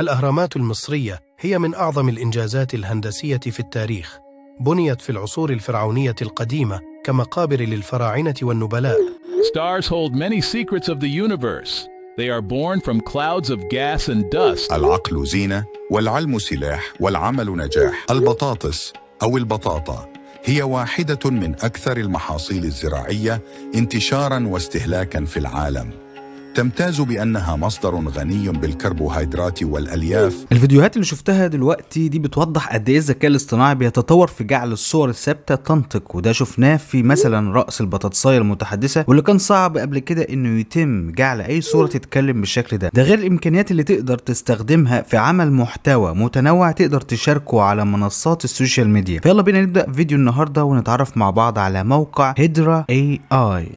الأهرامات المصرية هي من أعظم الإنجازات الهندسية في التاريخ بنيت في العصور الفرعونية القديمة كمقابر للفراعنة والنبلاء Stars hold many secrets of the universe. They are born from clouds of gas and dust. العقل زينة والعلم سلاح والعمل نجاح البطاطس أو البطاطا هي واحدة من أكثر المحاصيل الزراعية انتشاراً واستهلاكاً في العالم تمتاز بأنها مصدر غني بالكربوهيدرات والألياف الفيديوهات اللي شفتها دلوقتي دي بتوضح قد إيه الذكاء الاصطناعي بيتطور في جعل الصور الثابتة تنطق وده شفناه في مثلا رأس البطاطساية المتحدثة واللي كان صعب قبل كده إنه يتم جعل أي صورة تتكلم بالشكل ده ده غير الإمكانيات اللي تقدر تستخدمها في عمل محتوى متنوع تقدر تشاركه على منصات السوشيال ميديا فيلا بينا نبدأ فيديو النهاردة ونتعرف مع بعض على موقع هيدرا اي اي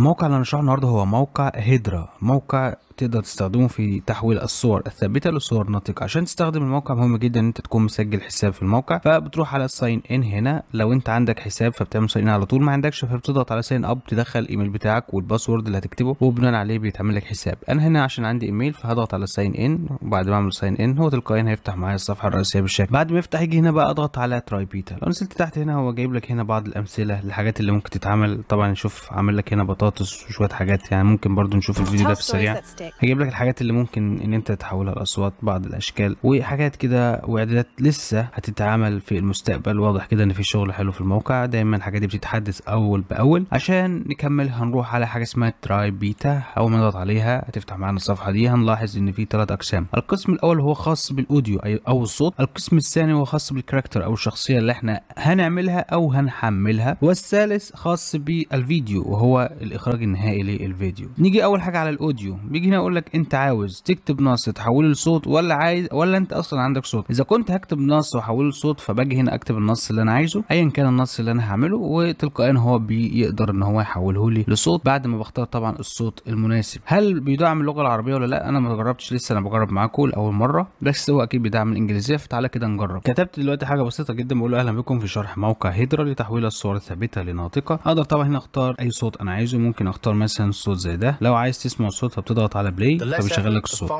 الموقع اللي هنشرحه النهارده هو موقع هيدرا موقع تقدر تستخدمه في تحويل الصور الثابته لصور ناطقه عشان تستخدم الموقع مهم جدا ان انت تكون مسجل حساب في الموقع فبتروح على الساين ان هنا لو انت عندك حساب فبتعمل ساين ان على طول ما عندكش فبتضغط على ساين اب تدخل الايميل بتاعك والباسورد اللي هتكتبه وبناء عليه بيتعمل لك حساب انا هنا عشان عندي ايميل فهضغط على ساين ان وبعد ما اعمل ساين ان هو تلقائيا هيفتح معايا الصفحه الرئيسيه بالشكل بعد ما يفتح يجي هنا بقى اضغط على تراي بيتا لو نزلت تحت هنا هو جايب لك هنا بعض الامثله للحاجات اللي ممكن تتعمل طبعا نشوف عامل لك هنا بطاطس وشويه حاجات يعني ممكن برضو نشوف الفيديو ده في السريع معاك هجيب لك الحاجات اللي ممكن ان انت تحولها لاصوات بعض الاشكال وحاجات كده واعدادات لسه هتتعمل في المستقبل واضح كده ان في شغل حلو في الموقع دايما الحاجات دي بتتحدث اول باول عشان نكمل هنروح على حاجه اسمها تراي بيتا اول ما نضغط عليها هتفتح معانا الصفحه دي هنلاحظ ان في ثلاث اقسام القسم الاول هو خاص بالاوديو او الصوت القسم الثاني هو خاص بالكاركتر او الشخصيه اللي احنا هنعملها او هنحملها والثالث خاص بالفيديو وهو الاخراج النهائي للفيديو نيجي اول حاجه على الاوديو بيجي هنا يقول لك انت عاوز تكتب نص تحوله لصوت ولا عايز ولا انت اصلا عندك صوت اذا كنت هكتب نص واحوله لصوت فباجي هنا اكتب النص اللي انا عايزه ايا كان النص اللي انا هعمله وتلقائيا هو بيقدر ان هو يحوله لي لصوت بعد ما بختار طبعا الصوت المناسب هل بيدعم اللغه العربيه ولا لا انا ما جربتش لسه انا بجرب معاكم لاول مره بس هو اكيد بيدعم الانجليزيه فتعالى كده نجرب كتبت دلوقتي حاجه بسيطه جدا بقول اهلا بكم في شرح موقع هيدرا لتحويل الصور الثابته لناطقه اقدر طبعا هنا اختار اي صوت انا عايزه ممكن اختار مثلا صوت زي ده لو عايز تسمع الصوت بتضغط على بلاي فبيشغل لك الصوت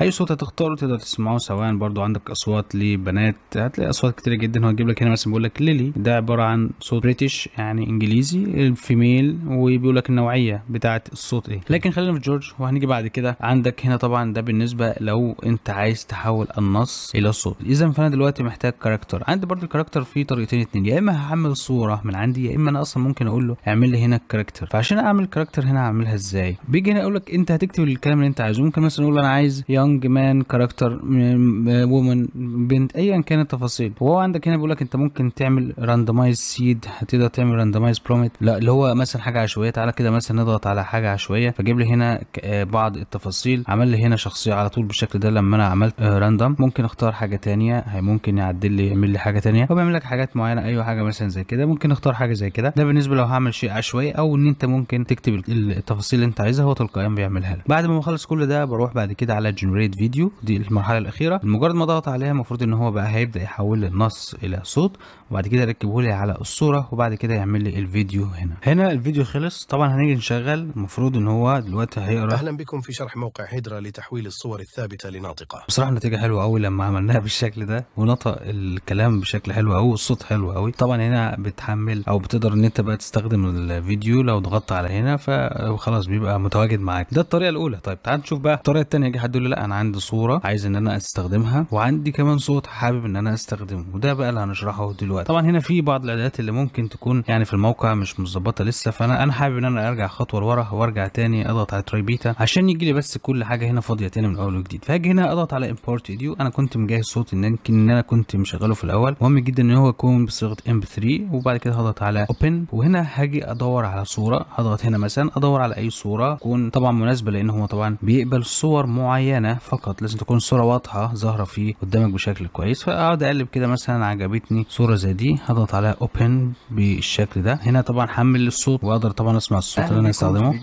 اي صوت هتختاره تقدر تسمعه سواء برضو عندك اصوات لبنات هتلاقي اصوات كتير جدا هو هيجيب لك هنا مثلا بيقول لك ليلي ده عباره عن صوت بريتش يعني انجليزي الفيميل وبيقول لك النوعيه بتاعه الصوت ايه لكن خلينا في جورج وهنيجي بعد كده عندك هنا طبعا ده بالنسبه لو انت عايز تحول النص الى صوت اذا فانا دلوقتي محتاج كاركتر عندي برضو الكاركتر فيه طريقتين اتنين يا اما هحمل صوره من عندي يا اما انا اصلا ممكن اقول له اعمل لي هنا الكاركتر فعشان اعمل كاركتر هنا اعملها ازاي بيجي هنا يقول لك انت انت هتكتب الكلام اللي انت عايزه ممكن مثلا اقول انا عايز يونج مان كاركتر وومن بنت ايا كانت التفاصيل وهو عندك هنا بيقول لك انت ممكن تعمل راندمايز سيد هتقدر تعمل راندمايز برومت لا اللي هو مثلا حاجه عشوائيه تعالى كده مثلا نضغط على حاجه عشوائيه فجيب لي هنا آه، بعض التفاصيل عمل لي هنا شخصيه على طول بالشكل ده لما انا عملت راندم آه، ممكن اختار حاجه ثانيه ممكن يعدل لي يعمل لي حاجه ثانيه هو بيعمل لك حاجات معينه ايوه حاجه مثلا زي كده ممكن اختار حاجه زي كده ده بالنسبه لو هعمل شيء عشوائي او ان انت ممكن تكتب التفاصيل اللي انت عايزها هو تلقائيا بيعمل اعملها لك بعد ما بخلص كل ده بروح بعد كده على جنريت فيديو دي المرحله الاخيره مجرد ما اضغط عليها المفروض ان هو بقى هيبدا يحول النص الى صوت وبعد كده يركبه لي على الصوره وبعد كده يعمل لي الفيديو هنا هنا الفيديو خلص طبعا هنيجي نشغل المفروض ان هو دلوقتي هيقرا اهلا بكم في شرح موقع هيدرا لتحويل الصور الثابته لناطقه بصراحه النتيجه حلوه قوي لما عملناها بالشكل ده ونطق الكلام بشكل حلو قوي والصوت حلو قوي طبعا هنا بتحمل او بتقدر ان انت بقى تستخدم الفيديو لو ضغطت على هنا فخلاص بيبقى متواجد معاك ده الطريقه الاولى طيب تعال نشوف بقى الطريقه الثانيه جه حد يقول لي لا انا عندي صوره عايز ان انا استخدمها وعندي كمان صوت حابب ان انا استخدمه وده بقى اللي هنشرحه دلوقتي طبعا هنا في بعض الاعدادات اللي ممكن تكون يعني في الموقع مش مظبطه لسه فانا انا حابب ان انا ارجع خطوه لورا وارجع تاني اضغط على تراي بيتا عشان يجي لي بس كل حاجه هنا فاضيه تاني من اول وجديد فاجي هنا اضغط على امبورت فيديو انا كنت مجهز صوت ان يمكن ان انا كنت مشغله في الاول مهم جدا ان هو يكون بصيغه ام 3 وبعد كده هضغط على اوبن وهنا هاجي ادور على صوره هضغط هنا مثلا ادور على اي صوره تكون طبعا مناسبه بالمناسبه لان هو طبعا بيقبل صور معينه فقط لازم تكون الصوره واضحه ظاهره فيه قدامك بشكل كويس فاقعد اقلب كده مثلا عجبتني صوره زي دي هضغط عليها اوبن بالشكل ده هنا طبعا حمل الصوت واقدر طبعا اسمع الصوت اللي انا استخدمه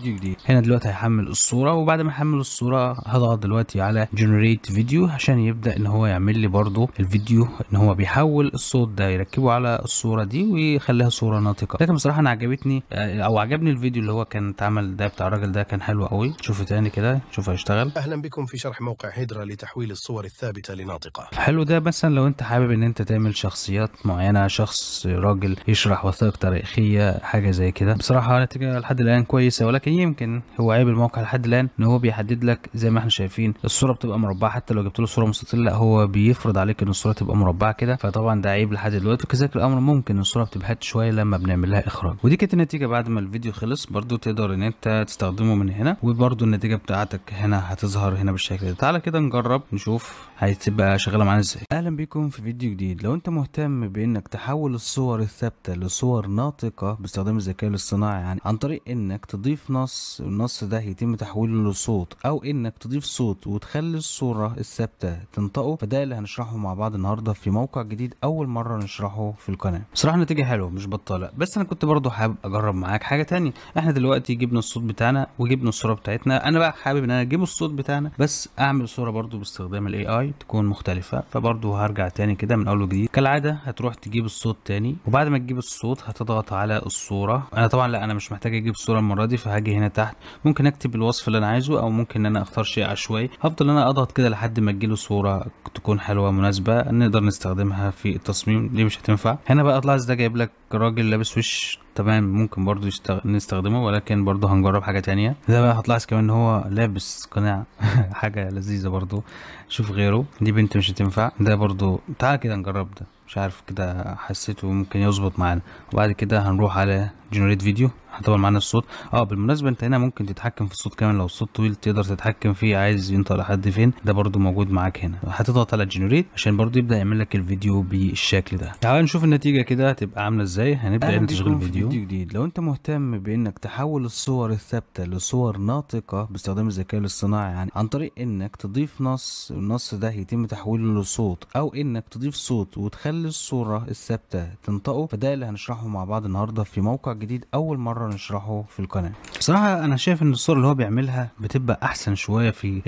هنا دلوقتي هيحمل الصوره وبعد ما يحمل الصوره هضغط دلوقتي على جنريت فيديو عشان يبدا ان هو يعمل لي برضو الفيديو ان هو بيحول الصوت ده يركبه على الصوره دي ويخليها صوره ناطقه لكن بصراحه انا عجبتني او عجبني الفيديو اللي هو كان اتعمل ده بتاع الراجل ده كان حلو قوي شوفوا تاني كده شوفوا هيشتغل اهلا بكم في شرح موقع هيدرا لتحويل الصور الثابته لناطقه حلو ده مثلا لو انت حابب ان انت تعمل شخصيات معينه شخص راجل يشرح وثائق تاريخيه حاجه زي كده بصراحه النتيجه لحد الان كويسه ولكن يمكن هو عيب الموقع لحد الان ان هو بيحدد لك زي ما احنا شايفين الصوره بتبقى مربعه حتى لو جبت له صوره مستطيله لا هو بيفرض عليك ان الصوره تبقى مربعه كده فطبعا ده عيب لحد دلوقتي وكذلك الامر ممكن الصوره بتبهت شويه لما بنعمل لها اخراج ودي كانت النتيجه بعد ما الفيديو خلص برضو تقدر ان انت تستخدمه من هنا وبرضو برضو النتيجة بتاعتك هنا هتظهر هنا بالشكل ده تعالى كده نجرب نشوف هتبقى شغالة معانا ازاي اهلا بيكم في فيديو جديد لو انت مهتم بانك تحول الصور الثابتة لصور ناطقة باستخدام الذكاء الاصطناعي يعني عن طريق انك تضيف نص النص ده يتم تحويله لصوت او انك تضيف صوت وتخلي الصورة الثابتة تنطقه فده اللي هنشرحه مع بعض النهاردة في موقع جديد اول مرة نشرحه في القناة بصراحة النتيجه حلوة مش بطالة بس انا كنت برضو حابب اجرب معاك حاجة تانية احنا دلوقتي جبنا الصوت بتاعنا وجبنا الصورة بتاعتنا بتاعتنا انا بقى حابب ان انا اجيب الصوت بتاعنا بس اعمل صوره برضو باستخدام الاي اي تكون مختلفه فبرضو هرجع تاني كده من اول وجديد كالعاده هتروح تجيب الصوت تاني وبعد ما تجيب الصوت هتضغط على الصوره انا طبعا لا انا مش محتاج اجيب الصوره المره دي فهاجي هنا تحت ممكن اكتب الوصف اللي انا عايزه او ممكن ان انا اختار شيء عشوائي هفضل انا اضغط كده لحد ما تجيله صوره تكون حلوه مناسبه نقدر نستخدمها في التصميم ليه مش هتنفع هنا بقى تلاحظ ده جايب لك راجل لابس وش طبعا ممكن برضو نستخدمه ولكن برضو هنجرب حاجة تانية ده بقى هتلاحظ كمان ان هو لابس قناع حاجة لذيذة برضو شوف غيره دي بنت مش هتنفع ده برضو تعال كده نجرب ده مش عارف كده حسيته ممكن يظبط معانا وبعد كده هنروح على جنريت فيديو هتبقى معانا الصوت اه بالمناسبه انت هنا ممكن تتحكم في الصوت كمان لو الصوت طويل تقدر تتحكم فيه عايز ينطق لحد فين ده برده موجود معاك هنا هتضغط على جنريت عشان برده يبدا يعمل لك الفيديو بالشكل ده تعال نشوف النتيجه كده هتبقى عامله ازاي هنبدا نشغل الفيديو فيديو جديد لو انت مهتم بانك تحول الصور الثابته لصور ناطقه باستخدام الذكاء الاصطناعي يعني عن طريق انك تضيف نص النص ده يتم تحويله لصوت او انك تضيف صوت وتخلي تخلي الصورة الثابتة تنطقه فده اللي هنشرحه مع بعض النهاردة في موقع جديد أول مرة نشرحه في القناة بصراحة أنا شايف إن الصور اللي هو بيعملها بتبقى أحسن شوية في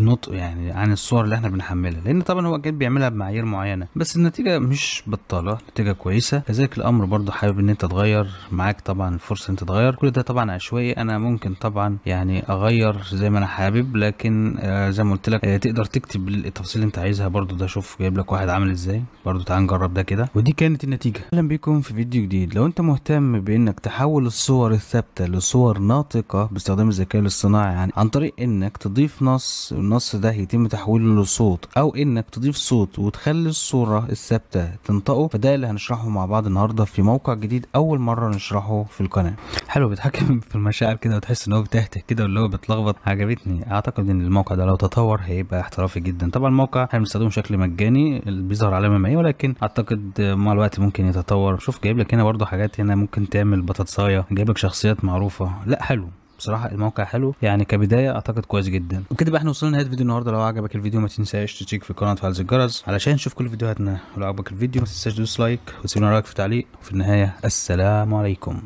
النطق يعني عن الصور اللي إحنا بنحملها لأن طبعا هو أكيد بيعملها بمعايير معينة بس النتيجة مش بطالة نتيجة كويسة كذلك الأمر برضو حابب إن أنت تغير معاك طبعا إن أنت تغير كل ده طبعا عشوائي أنا ممكن طبعا يعني أغير زي ما أنا حابب لكن آه، زي ما قلت لك آه، تقدر تكتب التفاصيل اللي أنت عايزها برضو ده شوف جايب لك واحد عامل إزاي برضو تعال هنجرب ده كده ودي كانت النتيجه اهلا بيكم في فيديو جديد لو انت مهتم بانك تحول الصور الثابته لصور ناطقه باستخدام الذكاء الاصطناعي عن, يعني عن طريق انك تضيف نص النص ده يتم تحويله لصوت او انك تضيف صوت وتخلي الصوره الثابته تنطقه فده اللي هنشرحه مع بعض النهارده في موقع جديد اول مره نشرحه في القناه حلو بيتحكم في المشاعر كده وتحس ان هو بتهته كده واللي هو بتلخبط عجبتني اعتقد ان الموقع ده لو تطور هيبقى احترافي جدا طبعا الموقع هنستخدمه بشكل مجاني بيظهر علامه مائيه ولكن اعتقد مع الوقت ممكن يتطور شوف جايب لك هنا برضه حاجات هنا ممكن تعمل بطاطسايه جايب لك شخصيات معروفه لا حلو بصراحه الموقع حلو يعني كبدايه اعتقد كويس جدا وكده بقى احنا وصلنا لنهايه الفيديو النهارده لو عجبك الفيديو ما تنساش تشيك في القناه وتفعل زر الجرس علشان تشوف كل فيديوهاتنا ولو عجبك الفيديو ما تنساش تدوس لايك وتسيب لنا رايك في تعليق وفي النهايه السلام عليكم